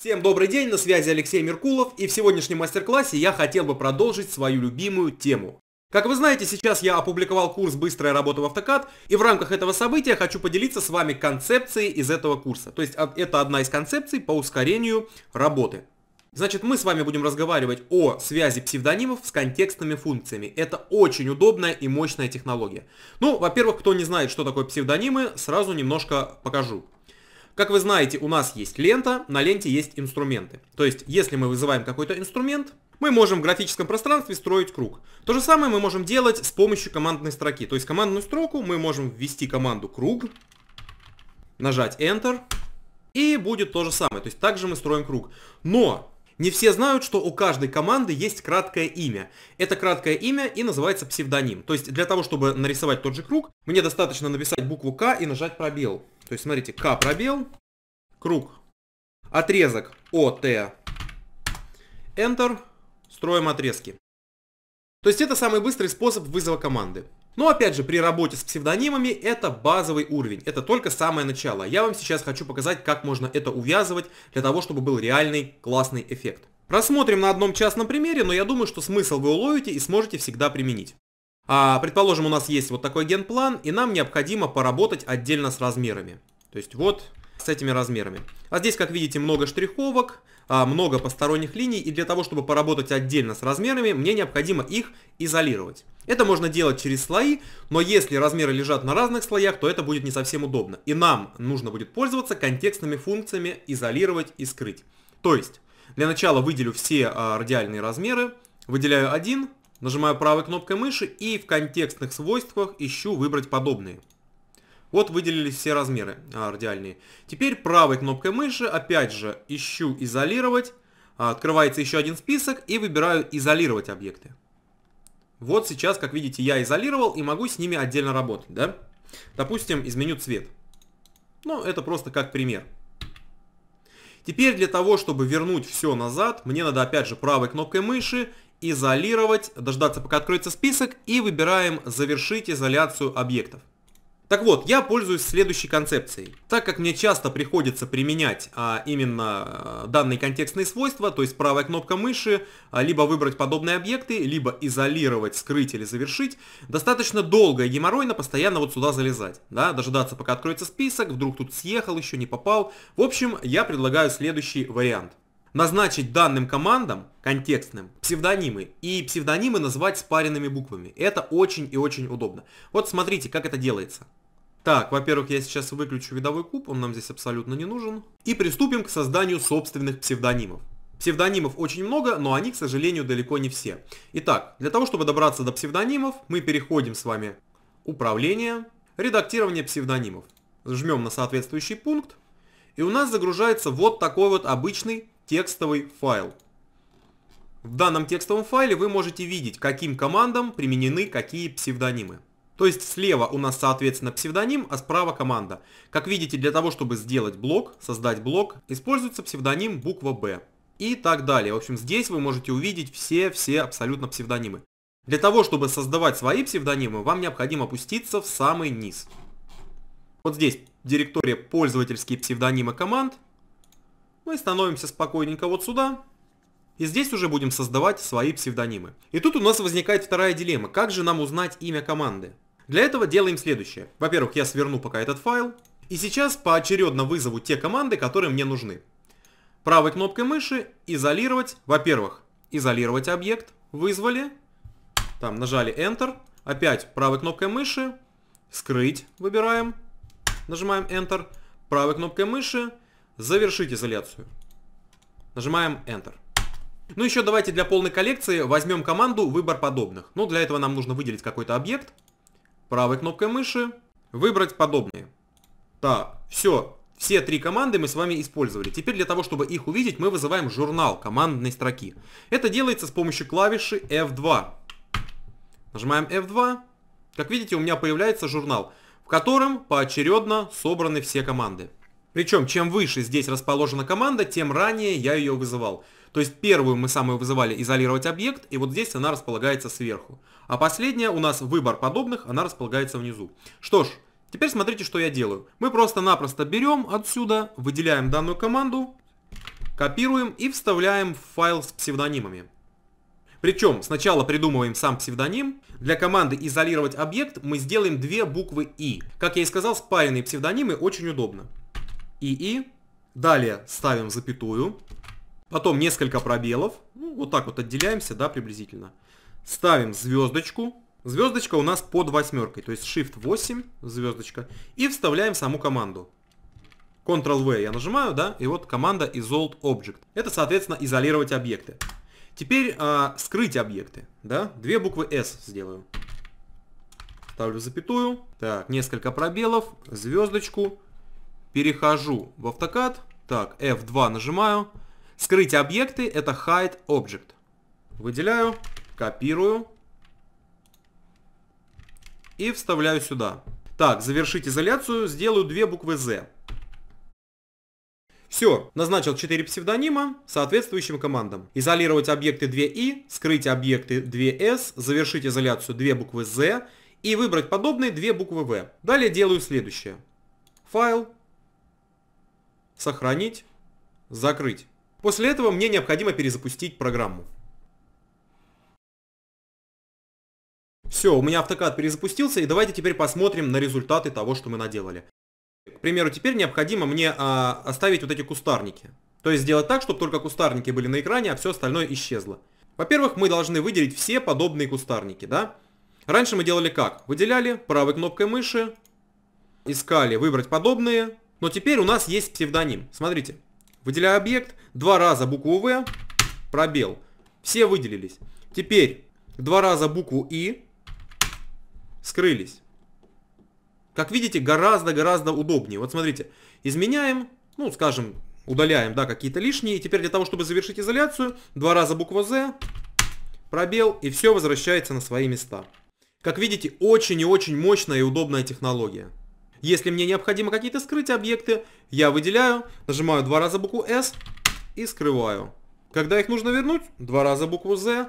Всем добрый день, на связи Алексей Меркулов, и в сегодняшнем мастер-классе я хотел бы продолжить свою любимую тему. Как вы знаете, сейчас я опубликовал курс «Быстрая работа в Автокад», и в рамках этого события хочу поделиться с вами концепцией из этого курса. То есть а, это одна из концепций по ускорению работы. Значит, мы с вами будем разговаривать о связи псевдонимов с контекстными функциями. Это очень удобная и мощная технология. Ну, во-первых, кто не знает, что такое псевдонимы, сразу немножко покажу. Как вы знаете, у нас есть лента, на ленте есть инструменты. То есть, если мы вызываем какой-то инструмент, мы можем в графическом пространстве строить круг. То же самое мы можем делать с помощью командной строки. То есть, командную строку мы можем ввести команду круг, нажать Enter, и будет то же самое. То есть, также мы строим круг. Но не все знают, что у каждой команды есть краткое имя. Это краткое имя и называется псевдоним. То есть для того, чтобы нарисовать тот же круг, мне достаточно написать букву К и нажать пробел. То есть, смотрите, К пробел, круг, отрезок ОТ, Enter, строим отрезки. То есть это самый быстрый способ вызова команды. Но опять же, при работе с псевдонимами это базовый уровень, это только самое начало. Я вам сейчас хочу показать, как можно это увязывать, для того, чтобы был реальный классный эффект. Рассмотрим на одном частном примере, но я думаю, что смысл вы уловите и сможете всегда применить. А, предположим, у нас есть вот такой генплан, и нам необходимо поработать отдельно с размерами. То есть вот с этими размерами. А здесь, как видите, много штриховок, а, много посторонних линий, и для того, чтобы поработать отдельно с размерами, мне необходимо их изолировать. Это можно делать через слои, но если размеры лежат на разных слоях, то это будет не совсем удобно. И нам нужно будет пользоваться контекстными функциями изолировать и скрыть. То есть, для начала выделю все а, радиальные размеры, выделяю один, Нажимаю правой кнопкой мыши и в контекстных свойствах ищу выбрать подобные. Вот выделились все размеры а, радиальные. Теперь правой кнопкой мыши, опять же, ищу изолировать. А, открывается еще один список и выбираю изолировать объекты. Вот сейчас, как видите, я изолировал и могу с ними отдельно работать. Да? Допустим, изменю цвет. Ну, это просто как пример. Теперь для того, чтобы вернуть все назад, мне надо опять же правой кнопкой мыши изолировать, дождаться пока откроется список и выбираем завершить изоляцию объектов. Так вот, я пользуюсь следующей концепцией. Так как мне часто приходится применять а, именно а, данные контекстные свойства, то есть правая кнопка мыши, а, либо выбрать подобные объекты, либо изолировать, скрыть или завершить, достаточно долго и геморройно постоянно вот сюда залезать, да, дожидаться пока откроется список, вдруг тут съехал, еще не попал. В общем, я предлагаю следующий вариант назначить данным командам, контекстным, псевдонимы и псевдонимы назвать спаренными буквами. Это очень и очень удобно. Вот смотрите, как это делается. Так, во-первых, я сейчас выключу видовой куб, он нам здесь абсолютно не нужен. И приступим к созданию собственных псевдонимов. Псевдонимов очень много, но они, к сожалению, далеко не все. Итак, для того, чтобы добраться до псевдонимов, мы переходим с вами «Управление», «Редактирование псевдонимов». Жмем на соответствующий пункт, и у нас загружается вот такой вот обычный текстовый файл. В данном текстовом файле вы можете видеть, каким командам применены какие псевдонимы. То есть слева у нас, соответственно, псевдоним, а справа команда. Как видите, для того, чтобы сделать блок, создать блок, используется псевдоним буква B И так далее. В общем, здесь вы можете увидеть все-все абсолютно псевдонимы. Для того, чтобы создавать свои псевдонимы, вам необходимо опуститься в самый низ. Вот здесь директория «Пользовательские псевдонимы команд» Мы становимся спокойненько вот сюда. И здесь уже будем создавать свои псевдонимы. И тут у нас возникает вторая дилемма. Как же нам узнать имя команды? Для этого делаем следующее. Во-первых, я сверну пока этот файл. И сейчас поочередно вызову те команды, которые мне нужны. Правой кнопкой мыши изолировать. Во-первых, изолировать объект. Вызвали. Там нажали Enter. Опять правой кнопкой мыши. Скрыть. Выбираем. Нажимаем Enter. Правой кнопкой мыши Завершить изоляцию. Нажимаем Enter. Ну еще давайте для полной коллекции возьмем команду «Выбор подобных». Ну, для этого нам нужно выделить какой-то объект. Правой кнопкой мыши «Выбрать подобные». Так, все. Все три команды мы с вами использовали. Теперь для того, чтобы их увидеть, мы вызываем журнал командной строки. Это делается с помощью клавиши F2. Нажимаем F2. Как видите, у меня появляется журнал, в котором поочередно собраны все команды. Причем, чем выше здесь расположена команда, тем ранее я ее вызывал. То есть первую мы самую вызывали изолировать объект, и вот здесь она располагается сверху. А последняя у нас выбор подобных, она располагается внизу. Что ж, теперь смотрите, что я делаю. Мы просто-напросто берем отсюда, выделяем данную команду, копируем и вставляем в файл с псевдонимами. Причем сначала придумываем сам псевдоним. Для команды «изолировать объект» мы сделаем две буквы «и». Как я и сказал, спаренные псевдонимы очень удобно. И и Далее ставим запятую. Потом несколько пробелов. Ну, вот так вот отделяемся, да, приблизительно. Ставим звездочку. Звездочка у нас под восьмеркой, то есть Shift 8, звездочка. И вставляем саму команду. Ctrl-V я нажимаю, да, и вот команда Isolate Object. Это, соответственно, изолировать объекты. Теперь э, скрыть объекты, да, две буквы S сделаю. Ставлю запятую, так, несколько пробелов, звездочку, перехожу в AutoCAD, так, F2 нажимаю, скрыть объекты, это Hide Object. Выделяю, копирую и вставляю сюда. Так, завершить изоляцию, сделаю две буквы Z. Все, назначил 4 псевдонима соответствующим командам. Изолировать объекты 2i, скрыть объекты 2s, завершить изоляцию 2 буквы z и выбрать подобные 2 буквы v. Далее делаю следующее. Файл, сохранить, закрыть. После этого мне необходимо перезапустить программу. Все, у меня автокад перезапустился, и давайте теперь посмотрим на результаты того, что мы наделали. К примеру, теперь необходимо мне а, оставить вот эти кустарники. То есть сделать так, чтобы только кустарники были на экране, а все остальное исчезло. Во-первых, мы должны выделить все подобные кустарники, да? Раньше мы делали как? Выделяли правой кнопкой мыши, искали выбрать подобные, но теперь у нас есть псевдоним. Смотрите. Выделяю объект. Два раза букву В. Пробел. Все выделились. Теперь два раза букву И. Скрылись. Как видите, гораздо-гораздо удобнее. Вот смотрите. Изменяем. Ну, скажем, удаляем, да, какие-то лишние. И теперь для того, чтобы завершить изоляцию, два раза буква З, Пробел. И все возвращается на свои места. Как видите, очень и очень мощная и удобная технология. Если мне необходимо какие-то скрыть объекты, я выделяю, нажимаю два раза букву S и скрываю. Когда их нужно вернуть, два раза букву Z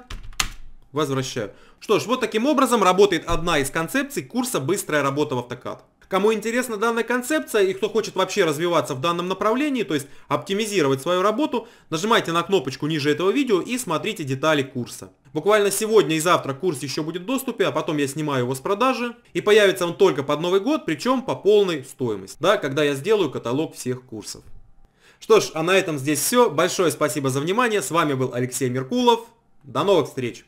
возвращаю. Что ж, вот таким образом работает одна из концепций курса «Быстрая работа в автокад». Кому интересна данная концепция и кто хочет вообще развиваться в данном направлении, то есть оптимизировать свою работу, нажимайте на кнопочку ниже этого видео и смотрите детали курса. Буквально сегодня и завтра курс еще будет в доступе, а потом я снимаю его с продажи. И появится он только под Новый год, причем по полной стоимости, да, когда я сделаю каталог всех курсов. Что ж, а на этом здесь все. Большое спасибо за внимание. С вами был Алексей Меркулов. До новых встреч!